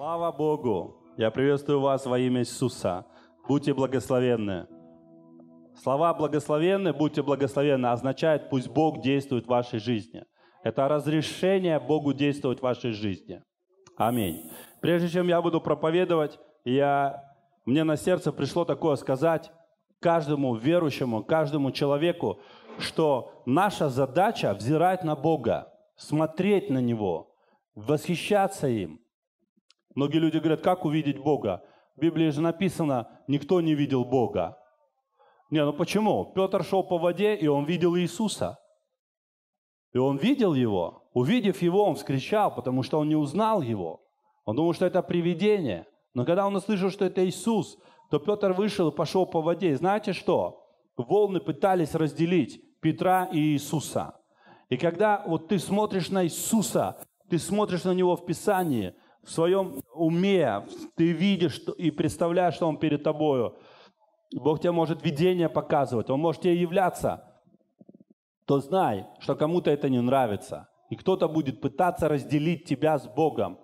Слава Богу! Я приветствую вас во имя Иисуса. Будьте благословенны. Слова «благословенны», «будьте благословенны» означает «пусть Бог действует в вашей жизни». Это разрешение Богу действовать в вашей жизни. Аминь. Прежде чем я буду проповедовать, я, мне на сердце пришло такое сказать каждому верующему, каждому человеку, что наша задача взирать на Бога, смотреть на Него, восхищаться им – Многие люди говорят, как увидеть Бога? В Библии же написано, никто не видел Бога. Не, ну почему? Петр шел по воде, и он видел Иисуса. И он видел его. Увидев его, он вскричал, потому что он не узнал его. Он думал, что это привидение. Но когда он услышал, что это Иисус, то Петр вышел и пошел по воде. И знаете что? Волны пытались разделить Петра и Иисуса. И когда вот ты смотришь на Иисуса, ты смотришь на Него в Писании – в своем уме ты видишь и представляешь, что Он перед тобою. Бог тебе может видение показывать, Он может тебе являться. То знай, что кому-то это не нравится. И кто-то будет пытаться разделить тебя с Богом.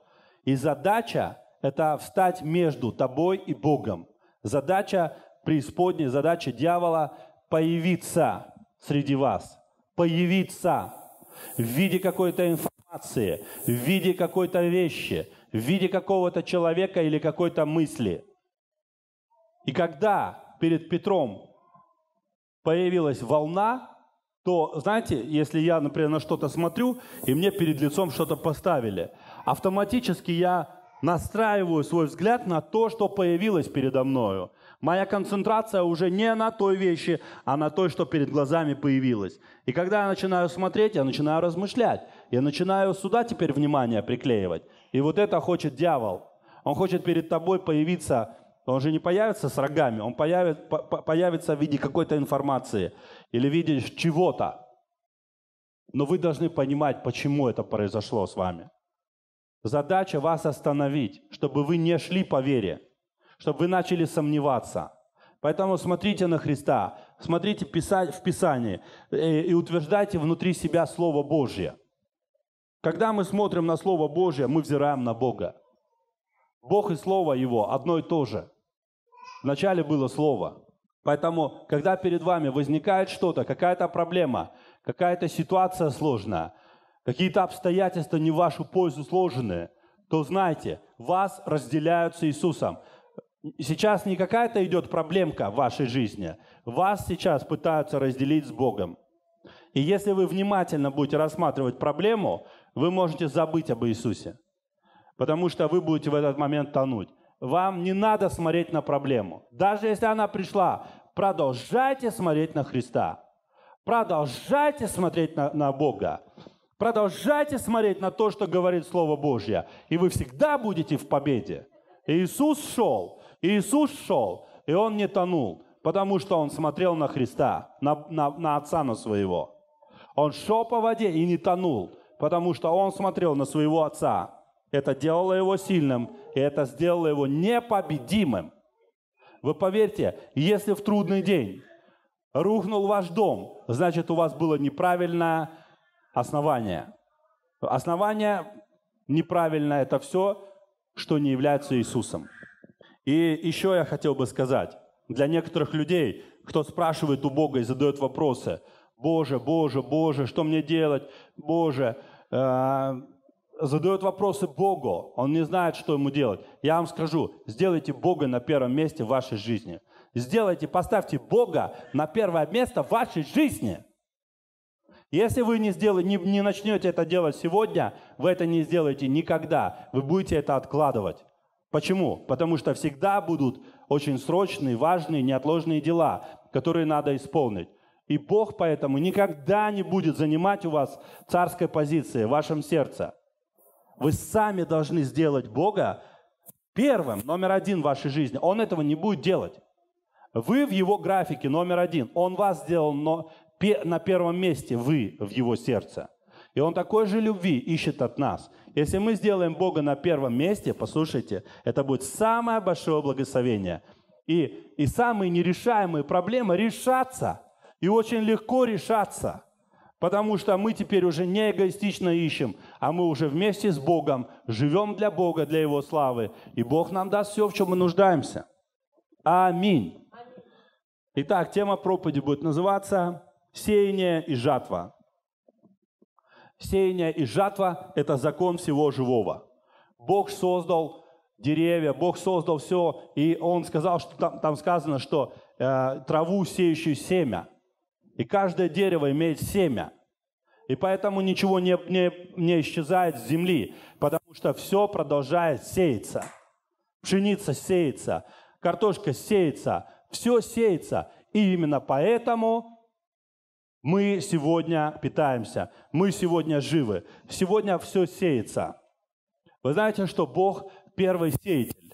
И задача – это встать между тобой и Богом. Задача преисподней, задача дьявола – появиться среди вас. Появиться в виде какой-то информации в виде какой-то вещи, в виде какого-то человека или какой-то мысли. И когда перед Петром появилась волна, то, знаете, если я, например, на что-то смотрю, и мне перед лицом что-то поставили, автоматически я настраиваю свой взгляд на то, что появилось передо мною. Моя концентрация уже не на той вещи, а на той, что перед глазами появилось. И когда я начинаю смотреть, я начинаю размышлять. Я начинаю сюда теперь внимание приклеивать. И вот это хочет дьявол. Он хочет перед тобой появиться, он же не появится с рогами, он появит, по, появится в виде какой-то информации или в виде чего-то. Но вы должны понимать, почему это произошло с вами. Задача вас остановить, чтобы вы не шли по вере, чтобы вы начали сомневаться. Поэтому смотрите на Христа, смотрите в Писании э, и утверждайте внутри себя Слово Божье – когда мы смотрим на Слово Божье, мы взираем на Бога. Бог и Слово Его одно и то же. Вначале было Слово. Поэтому, когда перед вами возникает что-то, какая-то проблема, какая-то ситуация сложная, какие-то обстоятельства не в вашу пользу сложены, то знайте, вас разделяют с Иисусом. Сейчас не какая-то идет проблемка в вашей жизни. Вас сейчас пытаются разделить с Богом. И если вы внимательно будете рассматривать проблему, вы можете забыть об Иисусе, потому что вы будете в этот момент тонуть. Вам не надо смотреть на проблему. Даже если она пришла, продолжайте смотреть на Христа. Продолжайте смотреть на, на Бога. Продолжайте смотреть на то, что говорит Слово Божье. И вы всегда будете в победе. Иисус шел, Иисус шел, и он не тонул, потому что он смотрел на Христа, на, на, на Отца на своего. Он шел по воде и не тонул, потому что он смотрел на своего отца. Это делало его сильным, и это сделало его непобедимым. Вы поверьте, если в трудный день рухнул ваш дом, значит у вас было неправильное основание. Основание неправильное – это все, что не является Иисусом. И еще я хотел бы сказать, для некоторых людей, кто спрашивает у Бога и задает вопросы – Боже, Боже, Боже, что мне делать? Боже, э, задает вопросы Богу. Он не знает, что ему делать. Я вам скажу, сделайте Бога на первом месте в вашей жизни. Сделайте, поставьте Бога на первое место в вашей жизни. Если вы не, сделаете, не, не начнете это делать сегодня, вы это не сделаете никогда. Вы будете это откладывать. Почему? Потому что всегда будут очень срочные, важные, неотложные дела, которые надо исполнить. И Бог поэтому никогда не будет занимать у вас царской позиции в вашем сердце. Вы сами должны сделать Бога первым, номер один в вашей жизни. Он этого не будет делать. Вы в его графике номер один. Он вас сделал но на первом месте, вы в его сердце. И он такой же любви ищет от нас. Если мы сделаем Бога на первом месте, послушайте, это будет самое большое благословение. И, и самые нерешаемые проблемы решатся – и очень легко решаться, потому что мы теперь уже не эгоистично ищем, а мы уже вместе с Богом живем для Бога, для Его славы. И Бог нам даст все, в чем мы нуждаемся. Аминь. Итак, тема проповеди будет называться «Сеяние и жатва». Сеяние и жатва – это закон всего живого. Бог создал деревья, Бог создал все, и Он сказал, что там, там сказано, что э, траву сеющую семя – и каждое дерево имеет семя. И поэтому ничего не, не, не исчезает с земли, потому что все продолжает сеяться. Пшеница сеется, картошка сеется, все сеется. И именно поэтому мы сегодня питаемся, мы сегодня живы, сегодня все сеется. Вы знаете, что Бог первый сеятель.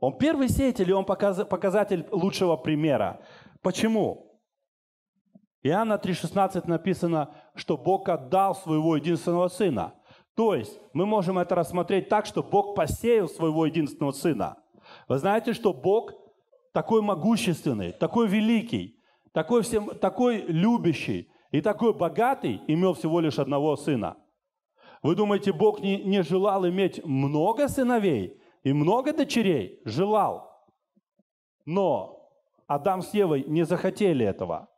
Он первый сеятель, и он показатель лучшего примера. Почему? Иоанна 3,16 написано, что Бог отдал своего единственного сына. То есть мы можем это рассмотреть так, что Бог посеял своего единственного сына. Вы знаете, что Бог такой могущественный, такой великий, такой, всем, такой любящий и такой богатый имел всего лишь одного сына. Вы думаете, Бог не, не желал иметь много сыновей и много дочерей? Желал. Но Адам с Евой не захотели этого.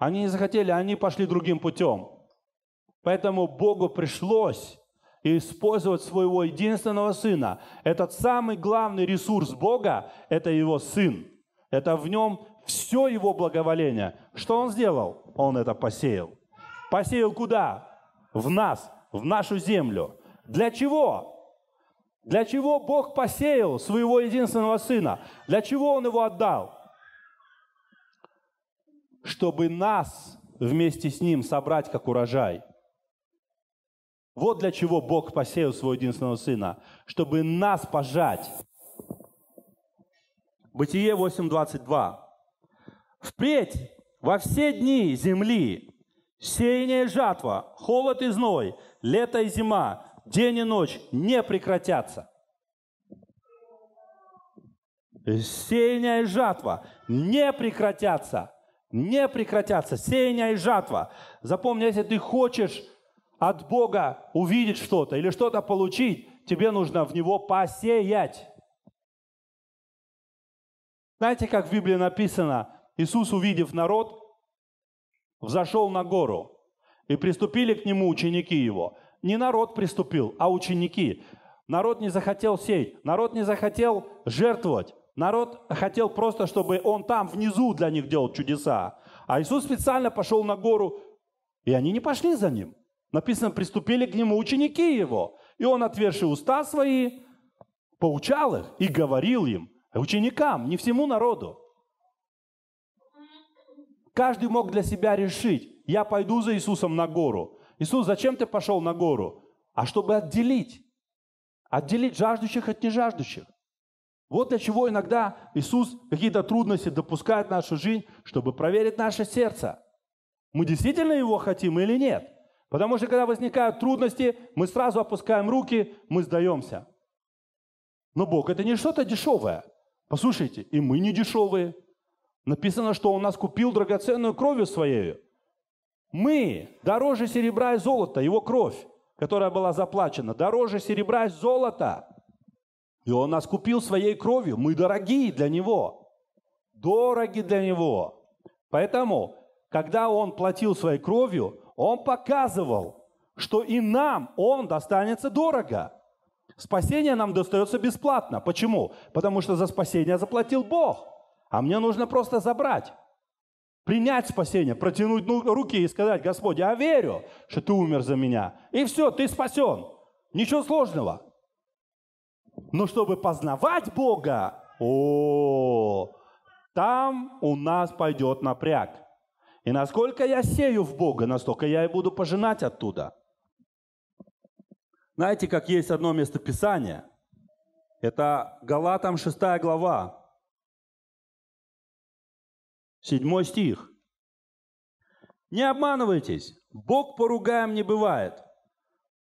Они не захотели, они пошли другим путем. Поэтому Богу пришлось использовать своего единственного сына. Этот самый главный ресурс Бога – это его сын. Это в нем все его благоволение. Что он сделал? Он это посеял. Посеял куда? В нас, в нашу землю. Для чего? Для чего Бог посеял своего единственного сына? Для чего он его отдал? чтобы нас вместе с Ним собрать как урожай. Вот для чего Бог посеял Своего единственного Сына, чтобы нас пожать. Бытие 8.22. Впредь во все дни земли сеяние жатва, холод и зной, лето и зима, день и ночь не прекратятся. Сеяние и жатва не прекратятся – не прекратятся сеяние и жатва. Запомни, если ты хочешь от Бога увидеть что-то или что-то получить, тебе нужно в него посеять. Знаете, как в Библии написано, Иисус, увидев народ, взошел на гору, и приступили к нему ученики его. Не народ приступил, а ученики. Народ не захотел сеять, народ не захотел жертвовать. Народ хотел просто, чтобы он там внизу для них делал чудеса. А Иисус специально пошел на гору, и они не пошли за ним. Написано, приступили к нему ученики его. И он, отверши уста свои, поучал их и говорил им, ученикам, не всему народу. Каждый мог для себя решить, я пойду за Иисусом на гору. Иисус, зачем ты пошел на гору? А чтобы отделить. Отделить жаждущих от нежаждущих. Вот для чего иногда Иисус какие-то трудности допускает в нашу жизнь, чтобы проверить наше сердце. Мы действительно его хотим или нет? Потому что когда возникают трудности, мы сразу опускаем руки, мы сдаемся. Но Бог это не что-то дешевое. Послушайте, и мы не дешевые. Написано, что Он нас купил драгоценную кровью Своею. Мы дороже серебра и золота, Его кровь, которая была заплачена, дороже серебра и золота – и Он нас купил своей кровью. Мы дорогие для Него. Дороги для Него. Поэтому, когда Он платил своей кровью, Он показывал, что и нам Он достанется дорого. Спасение нам достается бесплатно. Почему? Потому что за спасение заплатил Бог. А мне нужно просто забрать принять спасение, протянуть ну, руки и сказать, Господи, я верю, что Ты умер за меня. И все, Ты спасен. Ничего сложного. Но чтобы познавать Бога, о, там у нас пойдет напряг. И насколько я сею в Бога, настолько я и буду пожинать оттуда. Знаете, как есть одно местописание? Это Галатам 6 глава, 7 стих. Не обманывайтесь, Бог поругаем не бывает.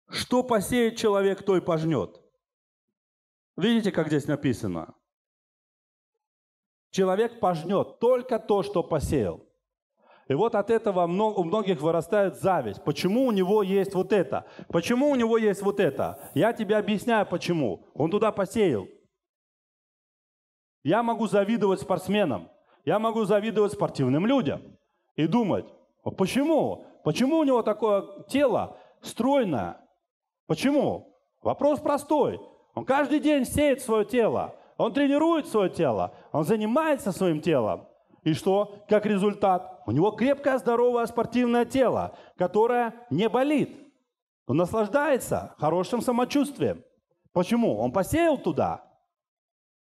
Что посеет человек, то и пожнет. Видите, как здесь написано? Человек пожнет только то, что посеял. И вот от этого у многих вырастает зависть. Почему у него есть вот это? Почему у него есть вот это? Я тебе объясняю, почему. Он туда посеял. Я могу завидовать спортсменам. Я могу завидовать спортивным людям. И думать, а почему? Почему у него такое тело стройное? Почему? Вопрос простой. Он каждый день сеет свое тело. Он тренирует свое тело. Он занимается своим телом. И что, как результат? У него крепкое, здоровое, спортивное тело, которое не болит. Он наслаждается хорошим самочувствием. Почему? Он посеял туда.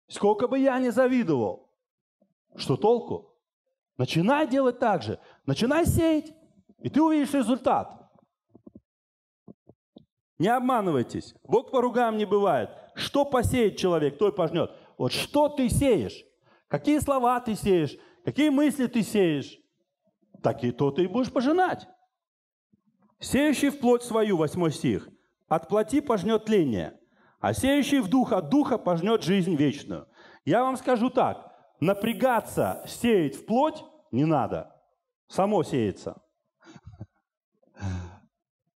Сколько бы я ни завидовал, что толку? Начинай делать так же. Начинай сеять, и ты увидишь результат. Не обманывайтесь. Бог по ругам не бывает. Что посеет человек, то и пожнет. Вот что ты сеешь? Какие слова ты сеешь? Какие мысли ты сеешь? так и то ты и будешь пожинать. Сеющий в плоть свою, 8 стих, от плоти пожнет тление, а сеющий в дух от духа пожнет жизнь вечную. Я вам скажу так, напрягаться, сеять в плоть не надо. Само сеется.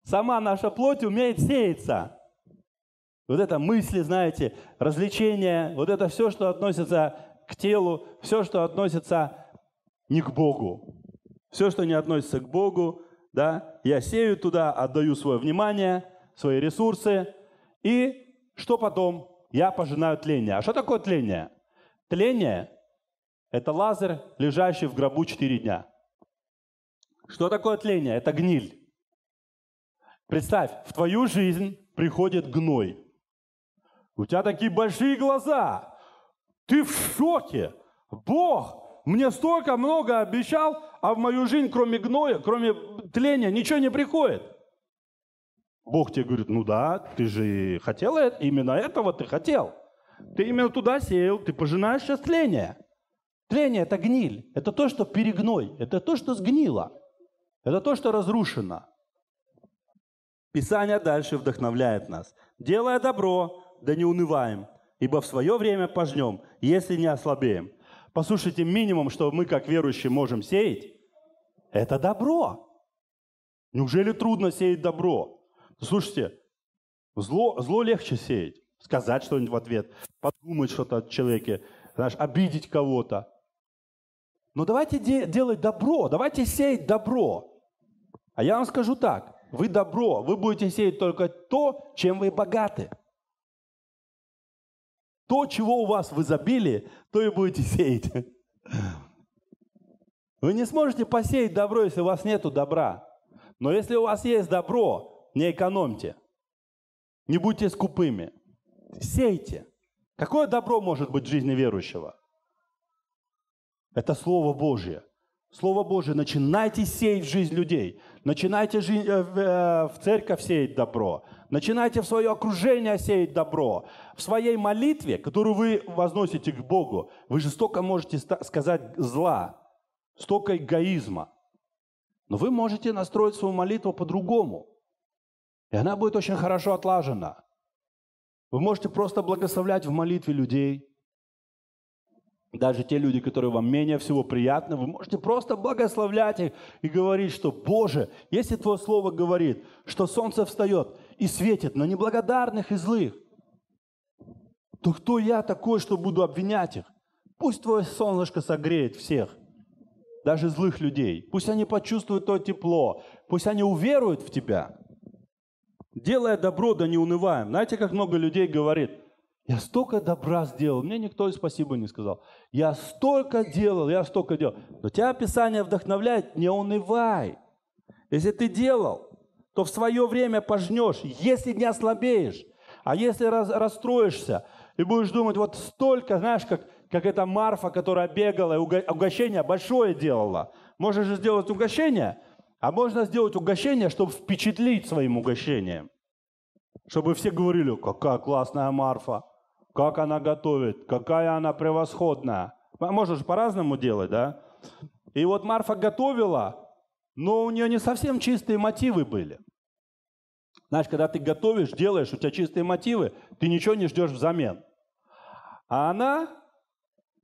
Сама наша плоть умеет сеяться. Вот это мысли, знаете, развлечения, вот это все, что относится к телу, все, что относится не к Богу. Все, что не относится к Богу, да, я сею туда, отдаю свое внимание, свои ресурсы, и что потом? Я пожинаю тление. А что такое тление? Тление – это лазер, лежащий в гробу четыре дня. Что такое тление? Это гниль. Представь, в твою жизнь приходит гной. У тебя такие большие глаза. Ты в шоке. Бог мне столько много обещал, а в мою жизнь, кроме гноя, кроме тления, ничего не приходит. Бог тебе говорит, ну да, ты же хотел э-, именно этого, ты хотел. Ты именно туда сеял, ты пожинаешь сейчас тление. Тление – это гниль, это то, что перегной, это то, что сгнило, это то, что разрушено – Писание дальше вдохновляет нас. «Делая добро, да не унываем, ибо в свое время пожнем, если не ослабеем». Послушайте, минимум, что мы как верующие можем сеять, это добро. Неужели трудно сеять добро? Слушайте, зло, зло легче сеять. Сказать что-нибудь в ответ, подумать что-то о человеке, знаешь, обидеть кого-то. Но давайте де- делать добро, давайте сеять добро. А я вам скажу так вы добро, вы будете сеять только то, чем вы богаты. То, чего у вас в изобилии, то и будете сеять. Вы не сможете посеять добро, если у вас нет добра. Но если у вас есть добро, не экономьте. Не будьте скупыми. Сейте. Какое добро может быть в жизни верующего? Это Слово Божье. Слово Божье. Начинайте сеять в жизнь людей начинайте э, э, в церковь сеять добро, начинайте в свое окружение сеять добро. В своей молитве, которую вы возносите к Богу, вы же столько можете сказать зла, столько эгоизма. Но вы можете настроить свою молитву по-другому. И она будет очень хорошо отлажена. Вы можете просто благословлять в молитве людей – даже те люди, которые вам менее всего приятны, вы можете просто благословлять их и говорить, что «Боже, если Твое Слово говорит, что солнце встает и светит на неблагодарных и злых, то кто я такой, что буду обвинять их? Пусть Твое солнышко согреет всех, даже злых людей. Пусть они почувствуют то тепло, пусть они уверуют в Тебя. Делая добро, да не унываем. Знаете, как много людей говорит – я столько добра сделал, мне никто и спасибо не сказал. Я столько делал, я столько делал. Но тебя Писание вдохновляет, не унывай. Если ты делал, то в свое время пожнешь, если не ослабеешь. А если раз, расстроишься и будешь думать, вот столько, знаешь, как, как эта Марфа, которая бегала и угощение большое делала. можешь же сделать угощение, а можно сделать угощение, чтобы впечатлить своим угощением. Чтобы все говорили, какая классная Марфа как она готовит, какая она превосходная. Можешь по-разному делать, да? И вот Марфа готовила, но у нее не совсем чистые мотивы были. Знаешь, когда ты готовишь, делаешь, у тебя чистые мотивы, ты ничего не ждешь взамен. А она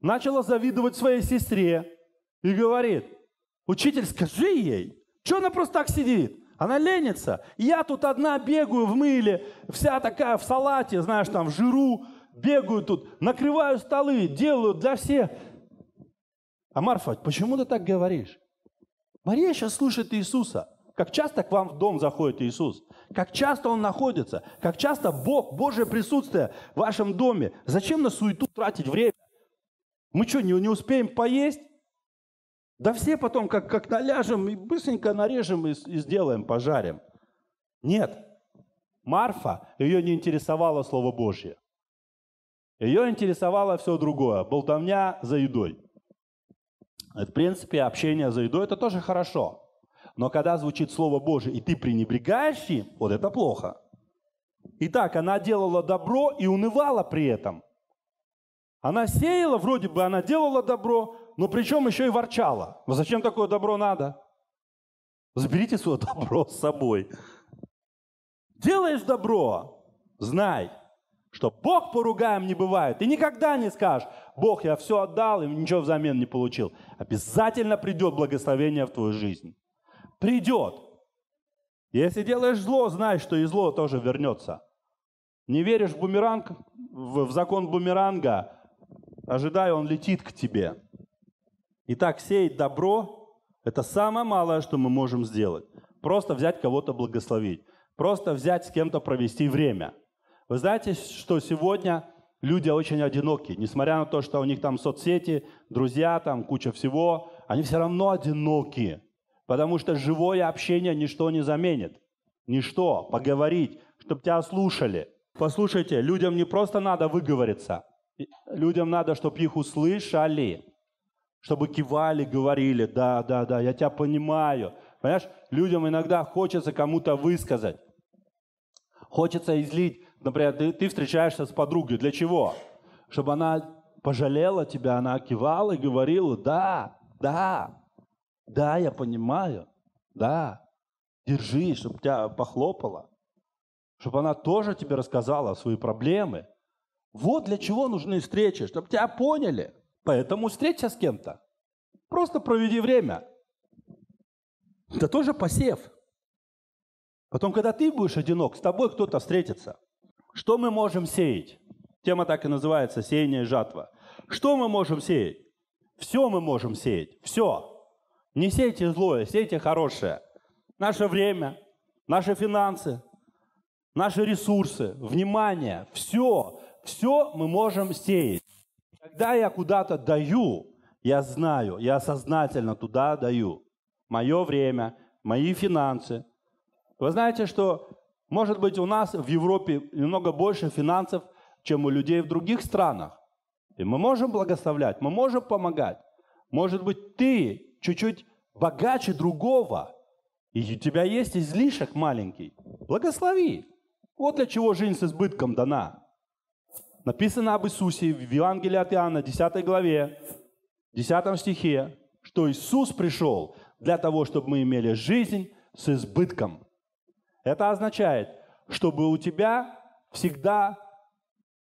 начала завидовать своей сестре и говорит, учитель, скажи ей, что она просто так сидит? Она ленится. Я тут одна бегаю в мыле, вся такая в салате, знаешь, там в жиру бегаю тут, накрываю столы, делаю для всех. А Марфа, почему ты так говоришь? Мария сейчас слушает Иисуса. Как часто к вам в дом заходит Иисус? Как часто Он находится? Как часто Бог, Божье присутствие в вашем доме? Зачем на суету тратить время? Мы что, не, не успеем поесть? Да все потом как, как наляжем и быстренько нарежем и, и сделаем, пожарим. Нет. Марфа, ее не интересовало Слово Божье. Ее интересовало все другое. Болтовня за едой. В принципе, общение за едой – это тоже хорошо. Но когда звучит Слово Божие, и ты пренебрегаешь им, вот это плохо. Итак, она делала добро и унывала при этом. Она сеяла, вроде бы она делала добро, но причем еще и ворчала. Но «Ну зачем такое добро надо? Заберите свое добро с собой. Делаешь добро, знай, что Бог поругаем не бывает. Ты никогда не скажешь, Бог, я все отдал и ничего взамен не получил. Обязательно придет благословение в твою жизнь. Придет. Если делаешь зло, знай, что и зло тоже вернется. Не веришь в бумеранг, в закон бумеранга, ожидай, он летит к тебе. Итак, сеять добро – это самое малое, что мы можем сделать. Просто взять кого-то благословить. Просто взять с кем-то провести время – вы знаете, что сегодня люди очень одиноки, несмотря на то, что у них там соцсети, друзья, там куча всего, они все равно одиноки, потому что живое общение ничто не заменит. Ничто, поговорить, чтобы тебя слушали. Послушайте, людям не просто надо выговориться, людям надо, чтобы их услышали, чтобы кивали, говорили, да, да, да, я тебя понимаю. Понимаешь, людям иногда хочется кому-то высказать, хочется излить Например, ты, ты встречаешься с подругой. Для чего? Чтобы она пожалела тебя, она кивала и говорила, да, да, да, я понимаю, да, держи, чтобы тебя похлопала. Чтобы она тоже тебе рассказала свои проблемы. Вот для чего нужны встречи, чтобы тебя поняли. Поэтому встреча с кем-то. Просто проведи время. Это тоже посев. Потом, когда ты будешь одинок, с тобой кто-то встретится – что мы можем сеять? Тема так и называется «Сеяние и жатва». Что мы можем сеять? Все мы можем сеять, все. Не сейте злое, сейте хорошее. Наше время, наши финансы, наши ресурсы, внимание, все, все мы можем сеять. Когда я куда-то даю, я знаю, я сознательно туда даю. Мое время, мои финансы. Вы знаете, что может быть, у нас в Европе немного больше финансов, чем у людей в других странах. И мы можем благословлять, мы можем помогать. Может быть, ты чуть-чуть богаче другого, и у тебя есть излишек маленький. Благослови. Вот для чего жизнь с избытком дана. Написано об Иисусе в Евангелии от Иоанна, 10 главе, 10 стихе, что Иисус пришел для того, чтобы мы имели жизнь с избытком. Это означает, чтобы у тебя всегда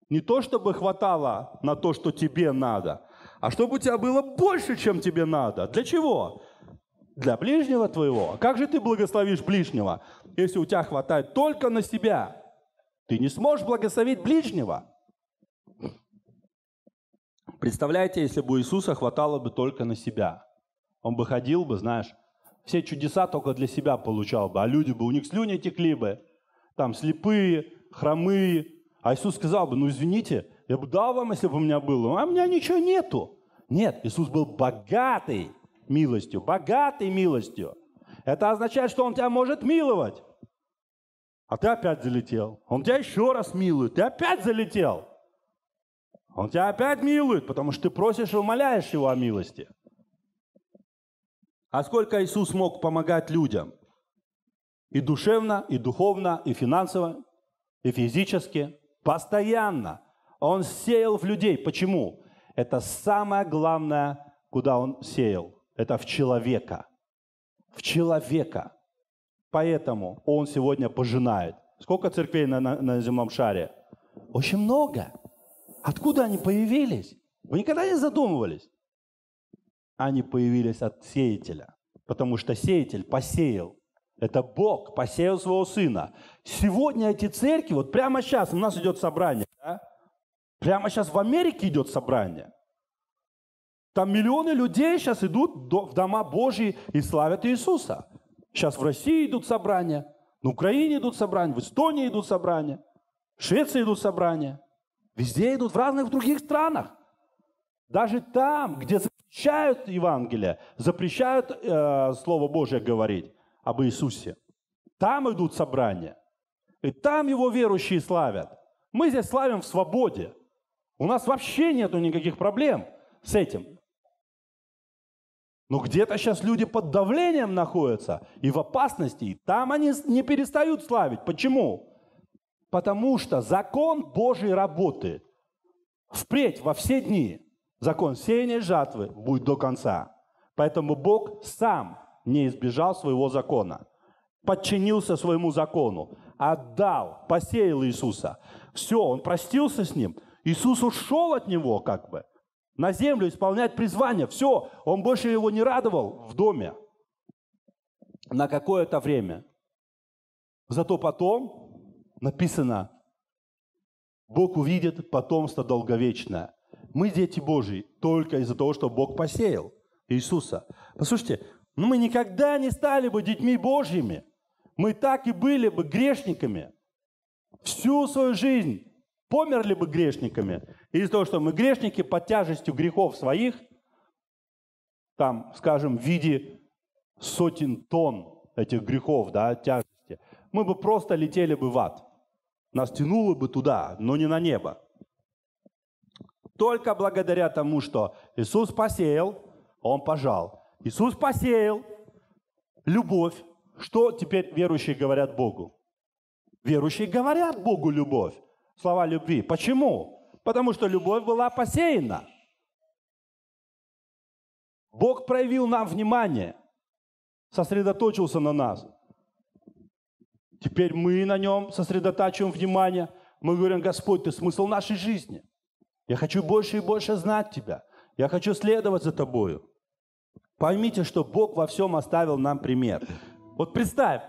не то, чтобы хватало на то, что тебе надо, а чтобы у тебя было больше, чем тебе надо. Для чего? Для ближнего твоего. А как же ты благословишь ближнего, если у тебя хватает только на себя? Ты не сможешь благословить ближнего. Представляете, если бы Иисуса хватало бы только на себя. Он бы ходил бы, знаешь, все чудеса только для себя получал бы, а люди бы, у них слюни текли бы, там слепые, хромые. А Иисус сказал бы, ну извините, я бы дал вам, если бы у меня было, а у меня ничего нету. Нет, Иисус был богатый милостью, богатый милостью. Это означает, что Он тебя может миловать. А ты опять залетел. Он тебя еще раз милует, ты опять залетел. Он тебя опять милует, потому что ты просишь и умоляешь Его о милости. А сколько Иисус мог помогать людям? И душевно, и духовно, и финансово, и физически. Постоянно. Он сеял в людей. Почему? Это самое главное, куда он сеял. Это в человека. В человека. Поэтому он сегодня пожинает. Сколько церквей на, на, на земном шаре? Очень много. Откуда они появились? Вы никогда не задумывались? они появились от сеятеля. Потому что сеятель посеял. Это Бог посеял своего сына. Сегодня эти церкви, вот прямо сейчас у нас идет собрание, да? прямо сейчас в Америке идет собрание. Там миллионы людей сейчас идут в дома Божьи и славят Иисуса. Сейчас в России идут собрания, в Украине идут собрания, в Эстонии идут собрания, в Швеции идут собрания. Везде идут, в разных других странах. Даже там, где запрещают Евангелие, запрещают э, Слово Божье говорить об Иисусе. Там идут собрания. И там его верующие славят. Мы здесь славим в свободе. У нас вообще нету никаких проблем с этим. Но где-то сейчас люди под давлением находятся и в опасности, и там они не перестают славить. Почему? Потому что закон Божьей работы впредь во все дни – Закон сеяния жатвы будет до конца. Поэтому Бог сам не избежал своего закона. Подчинился своему закону. Отдал, посеял Иисуса. Все, он простился с ним. Иисус ушел от него как бы. На землю исполнять призвание. Все, он больше его не радовал в доме. На какое-то время. Зато потом написано, Бог увидит потомство долговечное. Мы дети Божьи только из-за того, что Бог посеял Иисуса. Послушайте, ну мы никогда не стали бы детьми Божьими. Мы так и были бы грешниками. Всю свою жизнь померли бы грешниками. из-за того, что мы грешники под тяжестью грехов своих, там, скажем, в виде сотен тонн этих грехов, да, тяжести, мы бы просто летели бы в ад. Нас тянуло бы туда, но не на небо. Только благодаря тому, что Иисус посеял, Он пожал. Иисус посеял любовь. Что теперь верующие говорят Богу? Верующие говорят Богу любовь. Слова любви. Почему? Потому что любовь была посеяна. Бог проявил нам внимание, сосредоточился на нас. Теперь мы на нем сосредотачиваем внимание. Мы говорим, Господь, ты смысл нашей жизни – я хочу больше и больше знать Тебя. Я хочу следовать за Тобою. Поймите, что Бог во всем оставил нам пример. Вот представь,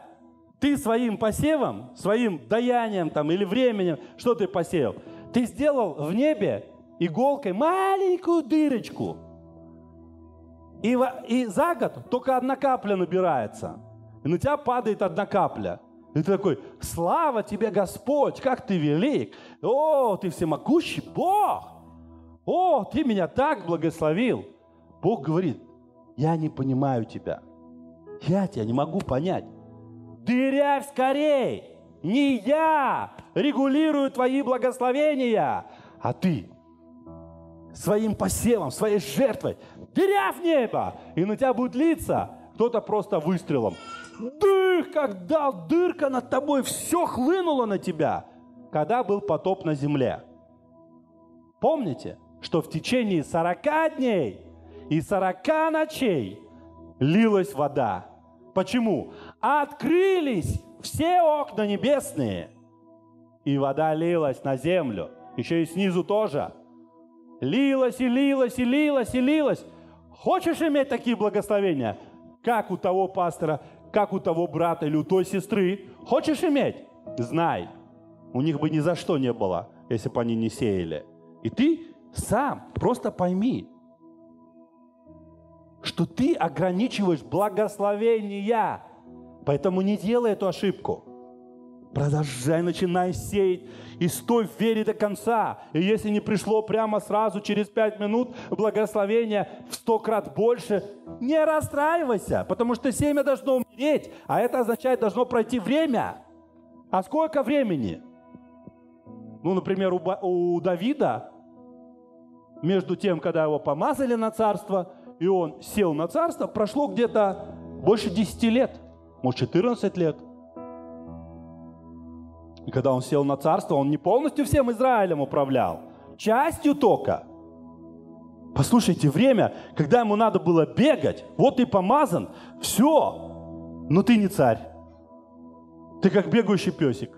ты своим посевом, своим даянием там, или временем, что ты посеял? Ты сделал в небе иголкой маленькую дырочку. И, и за год только одна капля набирается. И на тебя падает одна капля. И ты такой, слава тебе, Господь, как ты велик. О, ты всемогущий Бог. О, ты меня так благословил. Бог говорит, я не понимаю тебя. Я тебя не могу понять. Дырявь скорей. Не я регулирую твои благословения, а ты своим посевом, своей жертвой. Дырявь небо, и на тебя будет литься кто-то просто выстрелом дых, как дал дырка над тобой, все хлынуло на тебя, когда был потоп на земле. Помните, что в течение 40 дней и 40 ночей лилась вода. Почему? Открылись все окна небесные, и вода лилась на землю, еще и снизу тоже. Лилась и лилась и лилась и лилась. Хочешь иметь такие благословения, как у того пастора как у того брата или у той сестры. Хочешь иметь? Знай. У них бы ни за что не было, если бы они не сеяли. И ты сам просто пойми, что ты ограничиваешь благословения. Поэтому не делай эту ошибку. Продолжай, начинай сеять и стой в вере до конца. И если не пришло прямо сразу, через пять минут, благословение в сто крат больше, не расстраивайся, потому что семя должно умереть, а это означает, должно пройти время. А сколько времени? Ну, например, у, у Давида, между тем, когда его помазали на царство, и он сел на царство, прошло где-то больше 10 лет, может, 14 лет – и когда он сел на царство, он не полностью всем Израилем управлял, частью только. Послушайте, время, когда ему надо было бегать, вот ты помазан, все, но ты не царь. Ты как бегающий песик.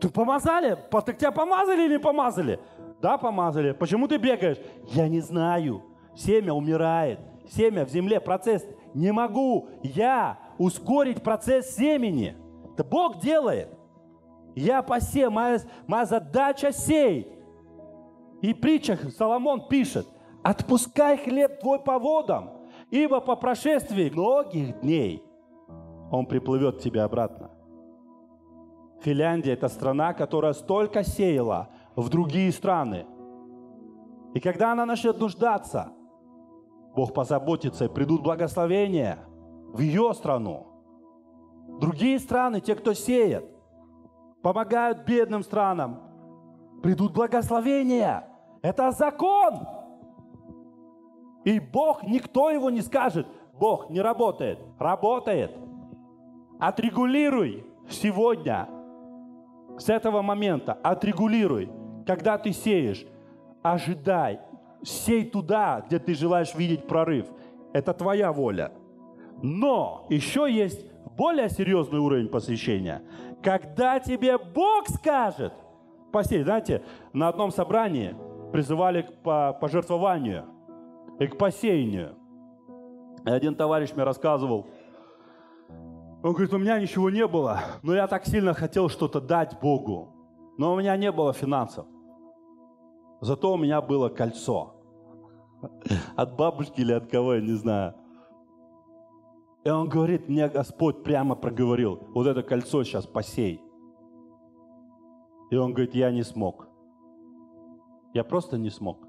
Ты помазали? Так тебя помазали или не помазали? Да, помазали. Почему ты бегаешь? Я не знаю. Семя умирает. Семя в земле, процесс. Не могу я ускорить процесс семени. Это Бог делает. Я посе, моя, моя задача сеять. И в притчах Соломон пишет, отпускай хлеб твой по водам, ибо по прошествии многих дней он приплывет тебе обратно. Финляндия – это страна, которая столько сеяла в другие страны. И когда она начнет нуждаться, Бог позаботится, и придут благословения в ее страну. Другие страны, те, кто сеет – помогают бедным странам, придут благословения. Это закон. И Бог, никто его не скажет. Бог не работает. Работает. Отрегулируй сегодня, с этого момента, отрегулируй, когда ты сеешь, ожидай, сей туда, где ты желаешь видеть прорыв. Это твоя воля. Но еще есть более серьезный уровень посвящения, когда тебе Бог скажет посеять. Знаете, на одном собрании призывали к пожертвованию и к посеянию. И один товарищ мне рассказывал, он говорит, у меня ничего не было, но я так сильно хотел что-то дать Богу, но у меня не было финансов. Зато у меня было кольцо. От бабушки или от кого, я не знаю. И он говорит, мне Господь прямо проговорил, вот это кольцо сейчас посей. И он говорит, я не смог. Я просто не смог.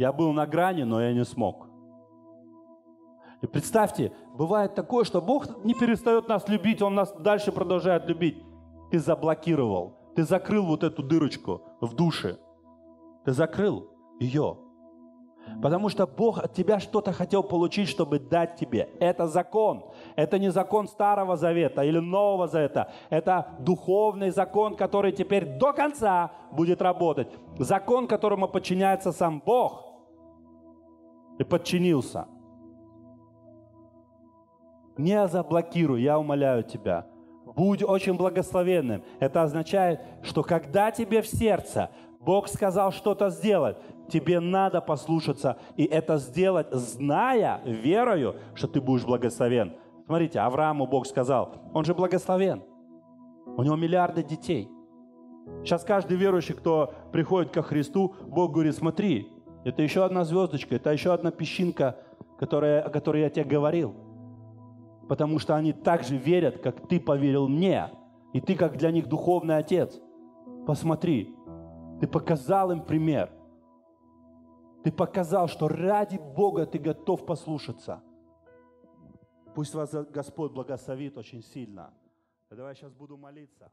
Я был на грани, но я не смог. И представьте, бывает такое, что Бог не перестает нас любить, Он нас дальше продолжает любить. Ты заблокировал, ты закрыл вот эту дырочку в душе. Ты закрыл ее. Потому что Бог от тебя что-то хотел получить, чтобы дать тебе. Это закон. Это не закон Старого Завета или Нового Завета. Это духовный закон, который теперь до конца будет работать. Закон, которому подчиняется сам Бог. И подчинился. Не заблокируй, я умоляю тебя. Будь очень благословенным. Это означает, что когда тебе в сердце Бог сказал что-то сделать. Тебе надо послушаться и это сделать, зная, верою, что ты будешь благословен. Смотрите, Аврааму Бог сказал, он же благословен. У него миллиарды детей. Сейчас каждый верующий, кто приходит ко Христу, Бог говорит, смотри, это еще одна звездочка, это еще одна песчинка, которая, о которой я тебе говорил. Потому что они так же верят, как ты поверил мне. И ты как для них духовный отец. Посмотри, ты показал им пример. Ты показал, что ради Бога ты готов послушаться. Пусть вас Господь благословит очень сильно. Давай я сейчас буду молиться.